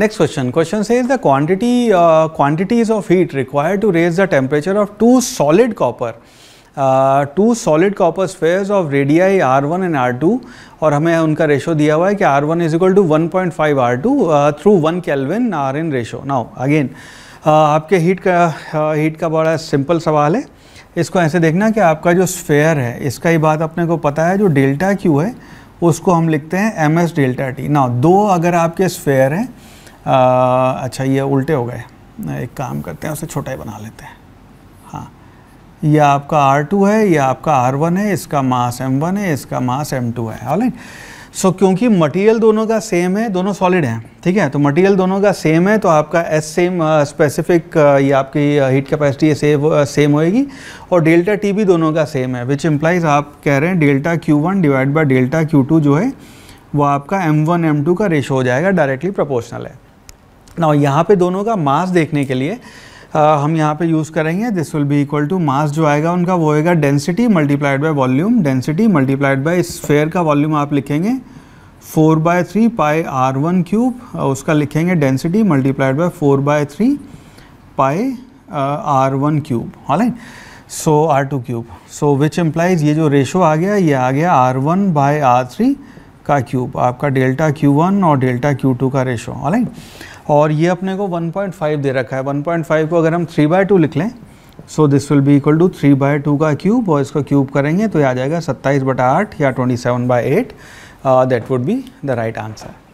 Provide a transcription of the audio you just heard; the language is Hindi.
Next question. Question says the quantity uh, quantities of heat required to raise the temperature of two solid copper uh, two solid copper spheres of radii R1 and R2 और हमें उनका रेशो दिया हुआ है कि R1 one is equal to one point five R two through one kelvin R in ratio now again आपके हीट का हीट uh, का बड़ा सिंपल सवाल है इसको ऐसे देखना कि आपका जो स्फेयर है इसका ही बात अपने को पता है जो डेल्टा क्यू है उसको हम लिखते हैं M S delta T now दो अगर आपके स्फेयर हैं आ, अच्छा ये उल्टे हो गए एक काम करते हैं उसे छोटा ही बना लेते हैं हाँ यह आपका R2 है यह आपका R1 है इसका मास M1 है इसका मास M2 है राइट सो क्योंकि मटेरियल दोनों का सेम है दोनों सॉलिड हैं ठीक है तो मटेरियल दोनों का सेम है तो आपका एस सेम स्पेसिफिक ये आपकी हीट कैपेसिटी है सेम सेम होएगी और डेल्टा टी भी दोनों का सेम है विच इम्प्लाइज आप कह रहे हैं delta Q one divide by delta Q two जो है वो आपका एम वन एम टू का रेशो हो जाएगा डायरेक्टली प्रोपोर्शनल है ना यहाँ पे दोनों का मास देखने के लिए आ, uh, हम यहाँ पे यूज़ करेंगे this will be equal to mass जो आएगा उनका वो होएगा density multiplied by volume density multiplied by sphere का वॉल्यूम आप लिखेंगे four by three pi R one cube उसका लिखेंगे density multiplied by four by three pi R one cube हाल so R two cube so which implies ये जो रेशो आ गया ये आ गया R one by R three का क्यूब आपका डेल्टा क्यू वन और डेल्टा क्यू टू का रेशो ऑल और ये अपने को 1.5 दे रखा है 1.5 को अगर हम 3 बाय टू लिख लें so this will be equal to three by two का क्यूब और इसका क्यूब करेंगे तो ये आ जाएगा सत्ताईस बटा आठ या twenty seven by eight that would be the right answer